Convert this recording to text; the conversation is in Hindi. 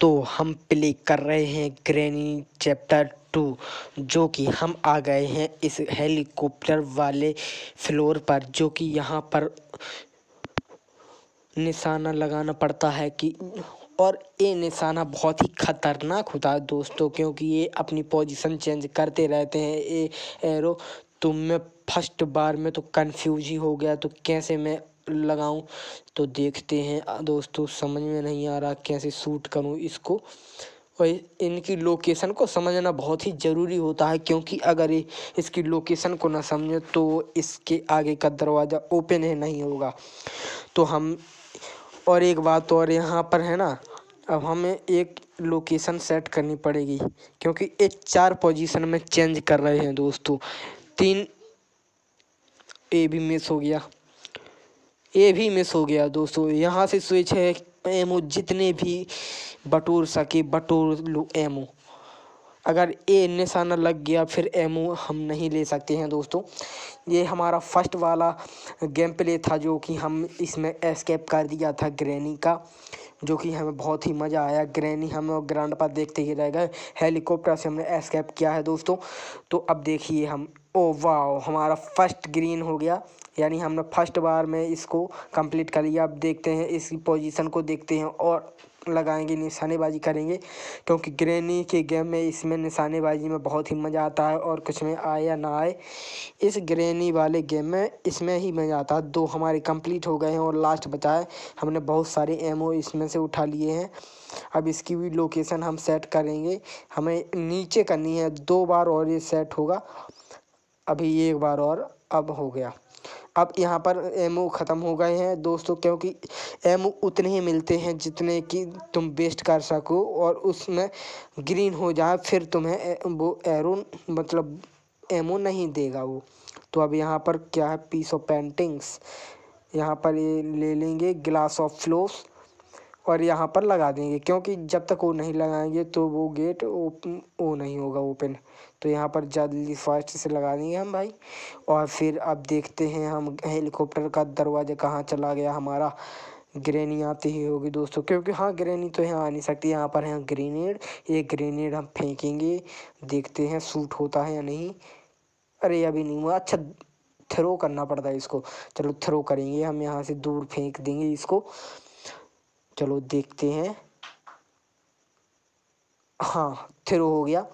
तो हम प्ले कर रहे हैं ग्रैनी चैप्टर टू जो कि हम आ गए हैं इस हेलीकॉप्टर वाले फ्लोर पर जो कि यहाँ पर निशाना लगाना पड़ता है कि और ये निशाना बहुत ही ख़तरनाक होता है दोस्तों क्योंकि ये अपनी पोजीशन चेंज करते रहते हैं ये एरो तो मैं फर्स्ट बार में तो कन्फ्यूज ही हो गया तो कैसे मैं लगाऊं तो देखते हैं दोस्तों समझ में नहीं आ रहा कैसे सूट करूं इसको और इनकी लोकेशन को समझना बहुत ही ज़रूरी होता है क्योंकि अगर ये इसकी लोकेशन को ना समझे तो इसके आगे का दरवाज़ा ओपन है नहीं होगा तो हम और एक बात तो और यहाँ पर है ना अब हमें एक लोकेशन सेट करनी पड़ेगी क्योंकि ये चार पोजीशन में चेंज कर रहे हैं दोस्तों तीन ए भी मिस हो गया ये भी मिस हो गया दोस्तों यहाँ से स्विच है एमओ जितने भी बटोर सके बटोर लो एमओ अगर ए निशाना लग गया फिर एमओ हम नहीं ले सकते हैं दोस्तों ये हमारा फर्स्ट वाला गेम प्ले था जो कि हम इसमें एस्केप कर दिया था ग्रैनी का जो कि हमें बहुत ही मज़ा आया ग्रैनी हमें ग्राउंड पर देखते ही रह गए हेलीकॉप्टर से हमने एस्केप किया है दोस्तों तो अब देखिए हम ओ वाह हमारा फर्स्ट ग्रीन हो गया यानी हमने फर्स्ट बार में इसको कंप्लीट कर लिया अब देखते हैं इसकी पोजीशन को देखते हैं और लगाएंगे निशानेबाजी करेंगे क्योंकि ग्रेनी के गेम में इसमें निशानेबाजी में बहुत ही मज़ा आता है और कुछ में आए या ना आए इस ग्रेनी वाले गेम में इसमें ही मज़ा आता है दो हमारे कंप्लीट हो गए हैं और लास्ट बचा है हमने बहुत सारे एमओ इसमें से उठा लिए हैं अब इसकी भी लोकेशन हम सेट करेंगे हमें नीचे करनी है दो बार और ये सेट होगा अभी एक बार और अब हो गया अब यहाँ पर एम ख़त्म हो गए हैं दोस्तों क्योंकि एम उतने ही मिलते हैं जितने कि तुम वेस्ट कर सको और उसमें ग्रीन हो जाए फिर तुम्हें वो एरो मतलब एम नहीं देगा वो तो अब यहाँ पर क्या है पीस ऑफ पेंटिंग्स यहाँ पर ये ले लेंगे ग्लास ऑफ फ्लोस और यहाँ पर लगा देंगे क्योंकि जब तक वो नहीं लगाएंगे तो वो गेट ओपन वो नहीं होगा ओपन तो यहाँ पर जल्दी फास्ट से लगा देंगे हम भाई और फिर अब देखते हैं हम हेलीकॉप्टर का दरवाज़ा कहाँ चला गया हमारा ग्रेनी आती ही होगी दोस्तों क्योंकि हाँ ग्रेनी तो यहाँ आ नहीं सकती यहाँ पर है ग्रेनेड ये ग्रेनेड हम फेंकेंगे देखते हैं सूट होता है या नहीं अरे अभी नहीं हुआ अच्छा थ्रो करना पड़ता है इसको चलो थ्रो करेंगे हम यहाँ से दूर फेंक देंगे इसको चलो देखते हैं हाँ थ्रो हो गया